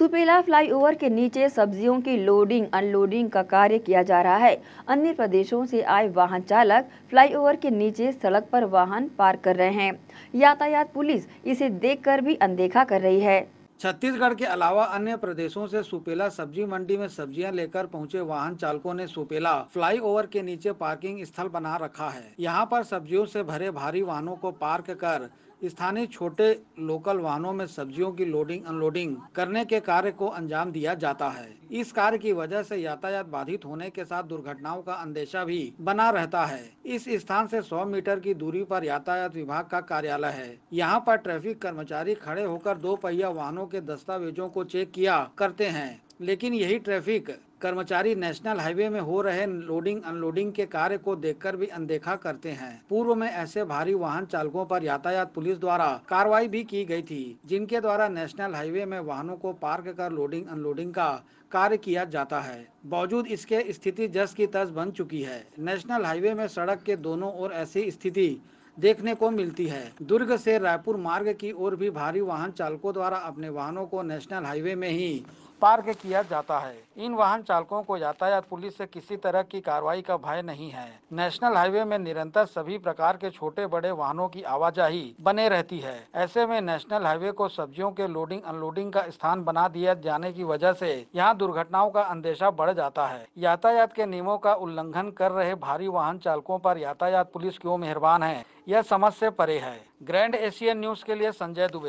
Supela flyover के नीचे सब्जियों की लोडिंग अनलोडिंग का कार्य किया जा रहा है अन्य प्रदेशों से आए वाहन चालक फ्लाईओवर के नीचे सड़क पर वाहन पार्क कर रहे हैं यातायात पुलिस इसे देखकर भी अनदेखा कर रही है छत्तीसगढ़ के अलावा अन्य प्रदेशों से सुपेला सब्जी मंडी में सब्जियां लेकर पहुंचे वाहन चालकों ने सुपेला फ्लाईओवर के नीचे पार्किंग स्थल बना रखा है यहां पर सब्जियों से भरे भारी वाहनों को पार्क कर स्थानीय छोटे लोकल वाहनों में सब्जियों की लोडिंग अनलोडिंग करने के कार्य को अंजाम दिया जाता है इस कार्य की वजह से यातायात बाधित होने के साथ दुर्घटनाओं का अंदेशा भी बना रहता है इस स्थान से 100 मीटर की दूरी पर यातायात विभाग का कार्यालय है यहाँ पर ट्रैफिक कर्मचारी खड़े होकर दो पहिया वाहनों के दस्तावेजों को चेक किया करते हैं लेकिन यही ट्रैफिक कर्मचारी नेशनल हाईवे में हो रहे लोडिंग अनलोडिंग के कार्य को देखकर भी अनदेखा करते हैं पूर्व में ऐसे भारी वाहन चालकों पर यातायात पुलिस द्वारा कार्रवाई भी की गई थी जिनके द्वारा नेशनल हाईवे में वाहनों को पार्क कर लोडिंग अनलोडिंग का कार्य किया जाता है बावजूद इसके स्थिति जस की तस बन चुकी है नेशनल हाईवे में सड़क के दोनों ओर ऐसी स्थिति देखने को मिलती है दुर्ग से रायपुर मार्ग की ओर भी भारी वाहन चालकों द्वारा अपने वाहनों को नेशनल हाईवे में ही पार्क किया जाता है इन वाहन चालकों को यातायात पुलिस से किसी तरह की कार्रवाई का भय नहीं है नेशनल हाईवे में निरंतर सभी प्रकार के छोटे बड़े वाहनों की आवाजाही बने रहती है ऐसे में नेशनल हाईवे को सब्जियों के लोडिंग अनलोडिंग का स्थान बना दिया जाने की वजह ऐसी यहाँ दुर्घटनाओं का अंदेशा बढ़ जाता है यातायात के नियमों का उल्लंघन कर रहे भारी वाहन चालकों आरोप यातायात पुलिस क्यों मेहरबान है यह समझ से परे है ग्रैंड एशियन न्यूज के लिए संजय दुबे